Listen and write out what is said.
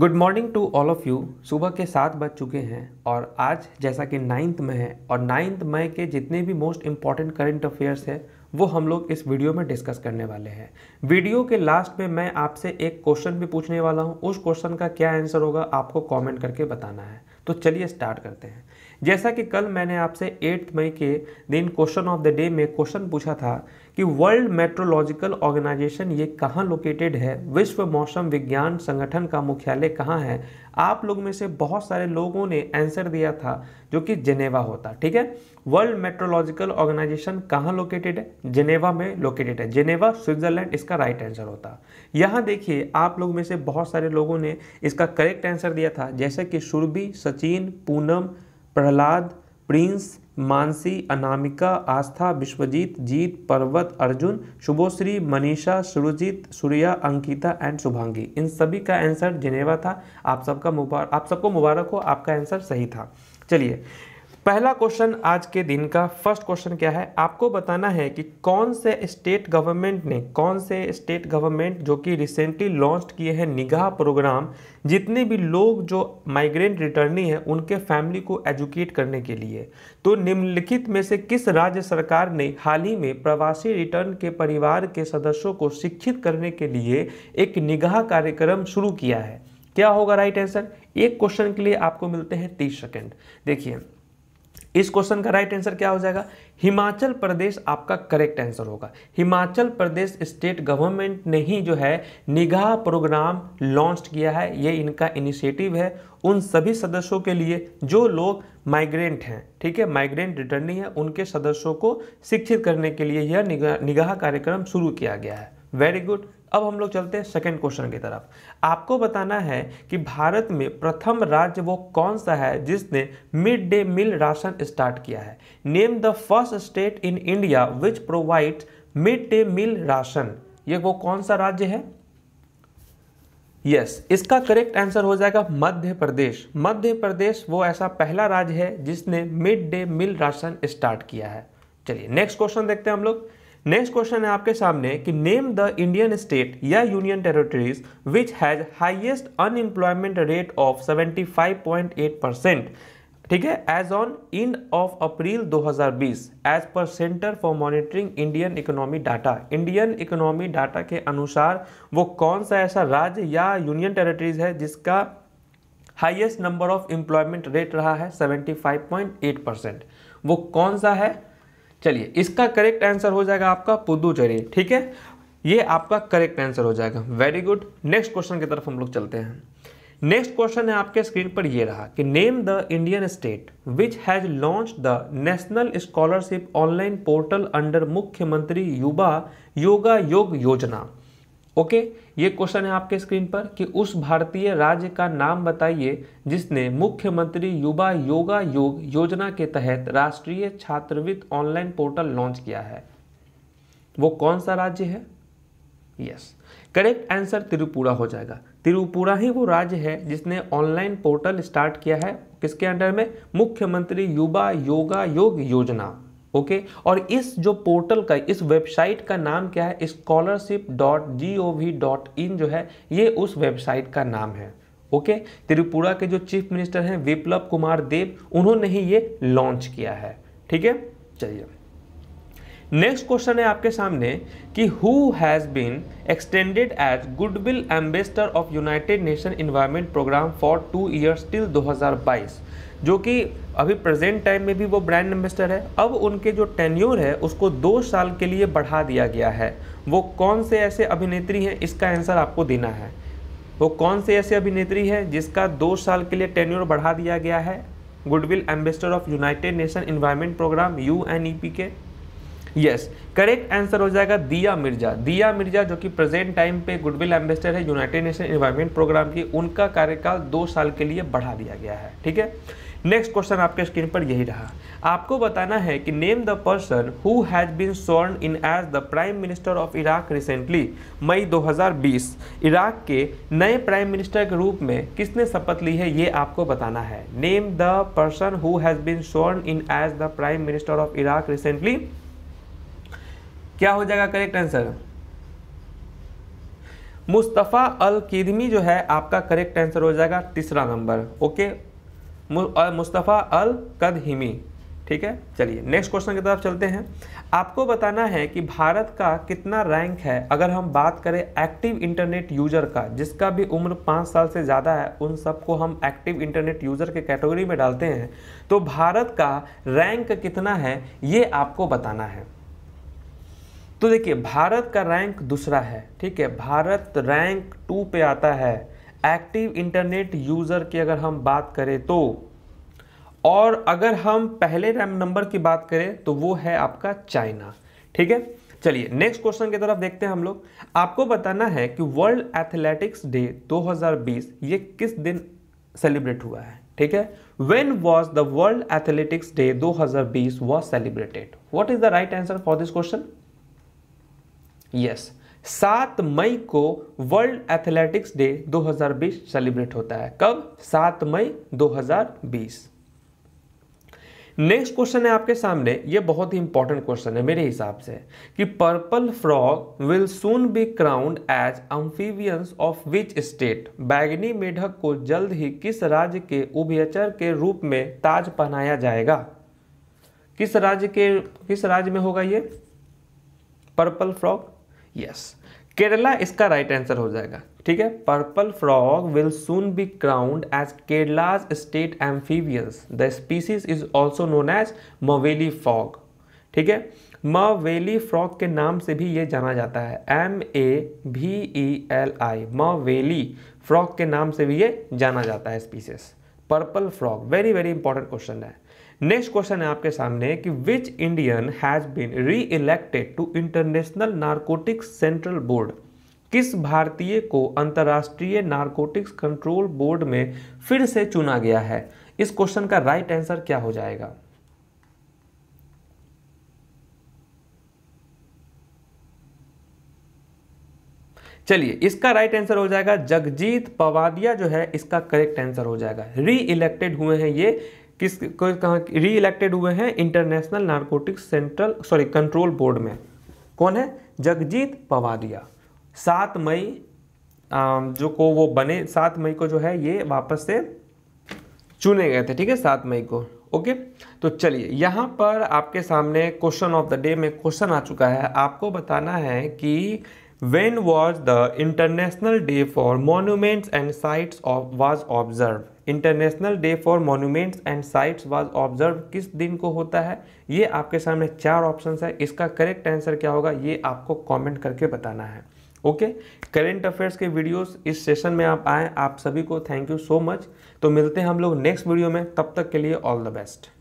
good morning to all of you सुबह के सात बज चुके हैं और आज जैसा कि नाइन्थ मई है और नाइन्थ मई के जितने भी मोस्ट इम्पॉर्टेंट करंट अफेयर्स है वो हम लोग इस वीडियो में डिस्कस करने वाले हैं वीडियो के लास्ट में मैं आपसे एक क्वेश्चन भी पूछने वाला हूँ उस क्वेश्चन का क्या आंसर होगा आपको कॉमेंट करके बताना है तो चलिए स्टार्ट करते हैं जैसा कि कल मैंने आपसे 8 मई के दिन क्वेश्चन ऑफ द डे में क्वेश्चन पूछा था कि वर्ल्ड मेट्रोलॉजिकल ऑर्गेनाइजेशन ये कहाँ लोकेटेड है विश्व मौसम विज्ञान संगठन का मुख्यालय कहाँ है आप लोग में से बहुत सारे लोगों ने आंसर दिया था जो कि जेनेवा होता ठीक है वर्ल्ड मेट्रोलॉजिकल ऑर्गेनाइजेशन कहाँ लोकेटेड है जेनेवा में लोकेटेड है जेनेवा स्विट्जरलैंड इसका राइट आंसर होता यहाँ देखिए आप लोग में से बहुत सारे लोगों ने इसका करेक्ट आंसर दिया था जैसे कि सुरभि सच सचिन पूनम प्रहलाद प्रिंस मानसी अनामिका आस्था विश्वजीत जीत पर्वत अर्जुन शुभोश्री मनीषा सुरजीत सूर्या अंकिता एंड शुभांगी इन सभी का आंसर जिनेवा था आप सबका मुबारक आप सबको मुबारक हो आपका आंसर सही था चलिए पहला क्वेश्चन आज के दिन का फर्स्ट क्वेश्चन क्या है आपको बताना है कि कौन से स्टेट गवर्नमेंट ने कौन से स्टेट गवर्नमेंट जो कि रिसेंटली लॉन्च किए हैं निगाह प्रोग्राम जितने भी लोग जो माइग्रेंट रिटर्नी हैं उनके फैमिली को एजुकेट करने के लिए तो निम्नलिखित में से किस राज्य सरकार ने हाल ही में प्रवासी रिटर्न के परिवार के सदस्यों को शिक्षित करने के लिए एक निगाह कार्यक्रम शुरू किया है क्या होगा राइट आंसर एक क्वेश्चन के लिए आपको मिलते हैं तीस सेकेंड देखिए इस क्वेश्चन का राइट आंसर क्या हो जाएगा हिमाचल प्रदेश आपका करेक्ट आंसर होगा हिमाचल प्रदेश स्टेट गवर्नमेंट ने ही जो है निगाह प्रोग्राम लॉन्च किया है ये इनका इनिशिएटिव है उन सभी सदस्यों के लिए जो लोग माइग्रेंट हैं ठीक है माइग्रेंट रिटर्निंग है उनके सदस्यों को शिक्षित करने के लिए यह निगाह, निगाह कार्यक्रम शुरू किया गया है वेरी गुड अब हम लोग चलते हैं सेकंड क्वेश्चन की तरफ आपको बताना है कि भारत में प्रथम राज्य वो कौन सा है जिसने mid day meal ration start किया है name the first state in India which provide mid day meal ration ये वो कौन सा राज्य है यस yes, इसका करेक्ट आंसर हो जाएगा मध्य प्रदेश मध्य प्रदेश वो ऐसा पहला राज्य है जिसने mid day meal ration start किया है चलिए नेक्स्ट क्वेश्चन देखते हैं हम लोग नेक्स्ट क्वेश्चन है आपके सामने कि नेम द इंडियन स्टेट या union territories which has highest unemployment rate of 75.8 percent ठीक है as on end of April 2020 as per centre for monitoring Indian economy data Indian economy data के अनुसार वो कौन सा ऐसा राज्य या यूनियन टेरिटरीज है जिसका highest number of employment rate रहा है एट परसेंट वो कौन सा है चलिए इसका करेक्ट आंसर हो जाएगा आपका पुदुचेरी ठीक है ये आपका करेक्ट आंसर हो जाएगा वेरी गुड नेक्स्ट क्वेश्चन की तरफ हम लोग चलते हैं नेक्स्ट क्वेश्चन है आपके स्क्रीन पर यह रहा कि name the Indian state which has launched the national scholarship online portal under मुख्यमंत्री युवा योगा योग योजना ओके ये क्वेश्चन है आपके स्क्रीन पर कि उस भारतीय राज्य का नाम बताइए जिसने मुख्यमंत्री युवा योगा योग योजना के तहत राष्ट्रीय छात्रवित ऑनलाइन पोर्टल लॉन्च किया है वो कौन सा राज्य है यस करेक्ट आंसर त्रिपुरा हो जाएगा त्रिपुरा ही वो राज्य है जिसने ऑनलाइन पोर्टल स्टार्ट किया है किसके अंडर में मुख्यमंत्री युवा योगा योग योजना ओके और इस जो पोर्टल का इस वेबसाइट का नाम क्या है scholarship dot G O V dot in जो है ये उस वेबसाइट का नाम है ओके त्रिपुरा के जो चीफ मिनिस्टर हैं विप्लव कुमार देव उन्होंने ही ये लॉन्च किया है ठीक है चलिए नेक्स्ट क्वेश्चन है आपके सामने कि who has been extended as goodwill ambassador of United Nation environment programme for two years till 2022 जो कि अभी प्रेजेंट टाइम में भी वो ब्रांड एम्बेसडर है अब उनके जो टेन्योर है उसको दो साल के लिए बढ़ा दिया गया है वो कौन से ऐसे अभिनेत्री हैं इसका आंसर आपको देना है वो कौन से ऐसे अभिनेत्री है जिसका दो साल के लिए टेन्योर बढ़ा दिया गया है goodwill ambassador of United Nation environment programme you के यस करेक्ट आंसर हो जाएगा दिया मिर्जा दिया मिर्जा जो कि प्रेजेंट टाइम पे गुडविल एम्बेसडर है यूनाइटेड नेशन इन्वायरमेंट प्रोग्राम की उनका कार्यकाल दो साल के लिए बढ़ा दिया गया है ठीक है नेक्स्ट क्वेश्चन आपके स्क्रीन पर यही रहा आपको बताना है कि name the person who has been sworn in as the prime minister of Iraq recently मई 2020 इराक के नए प्राइम मिनिस्टर के रूप में किसने शपथ ली है ये आपको बताना है name the person who has been sworn in as the prime minister of Iraq recently क्या हो जाएगा correct answer Mustafa al Kadhimi जो है आपका करेक्ट आंसर हो जाएगा तीसरा नंबर ओके मुस्तफ़ा अल कदहिमी ठीक है चलिए नेक्स्ट क्वेश्चन की तरफ चलते हैं आपको बताना है कि भारत का कितना रैंक है अगर हम बात करें एक्टिव इंटरनेट यूजर का जिसका भी उम्र पाँच साल से ज़्यादा है उन सबको हम एक्टिव इंटरनेट यूजर के कैटेगरी में डालते हैं तो भारत का रैंक कितना है ये आपको बताना है तो देखिए भारत का रैंक दूसरा है ठीक है भारत रैंक टू पे आता है एक्टिव इंटरनेट यूज़र की अगर हम बात करें तो और अगर हम पहले रैम नंबर की बात करें तो वो है आपका चाइना ठीक है चलिए नेक्स्ट क्वेश्चन की तरफ देखते हैं हम लोग आपको बताना है कि वर्ल्ड एथलेटिक्स डे 2020 ये किस दिन सेलिब्रेट हुआ है ठीक है when was the world athletics day 2020 was celebrated what is the right answer for this question yes सात मई को वर्ल्ड एथलेटिक्स डे 2020 सेलिब्रेट होता है कब सात मई 2020 नेक्स्ट क्वेश्चन है आपके सामने ये बहुत ही इंपॉर्टेंट क्वेश्चन है मेरे हिसाब से कि purple frog will soon be crowned as amphibians of which state बैगनी मेढक को जल्द ही किस राज्य के उभयचर के रूप में ताज पहनाया जाएगा किस राज्य के किस राज्य में होगा ये पर्पल फ्रॉग यस केरला इसका राइट right आंसर हो जाएगा ठीक है purple frog will soon be crowned as Kerala's state amphibians the species is also known as Maveli frog ठीक है मवेली फ्रॉग के नाम से भी ये जाना जाता है एम ए भी ई एल आई मवेली फ्रॉग के नाम से भी ये जाना जाता है species purple frog very very important question है नेक्स्ट क्वेश्चन है आपके सामने कि which Indian has been re elected to international narcotics central board किस भारतीय को अंतर्राष्ट्रीय नारकोटिक्स कंट्रोल बोर्ड में फिर से चुना गया है इस क्वेश्चन का राइट right आंसर क्या हो जाएगा चलिए इसका राइट आंसर हो जाएगा जगजीत पवादिया जो है इसका करेक्ट आंसर हो जाएगा री इलेक्टेड हुए हैं ये किस कहाँ री इलेक्टेड हुए हैं international narcotics central sorry control board में कौन है जगजीत पवारिया सात मई जो को वो बने सात मई को जो है ये वापस से चुने गए थे ठीक है सात मई को ओके तो चलिए यहाँ पर आपके सामने क्वेश्चन ऑफ द डे में क्वेश्चन आ चुका है आपको बताना है कि when was the international day for monuments and sites of was observed international day for monuments and sites was observe किस दिन को होता है ये आपके सामने चार ऑप्शन है इसका करेक्ट आंसर क्या होगा ये आपको कमेंट करके बताना है ओके करेंट अफेयर्स के वीडियोस इस सेशन में आप आए आप सभी को थैंक यू सो मच तो मिलते हैं हम लोग नेक्स्ट वीडियो में तब तक के लिए ऑल द बेस्ट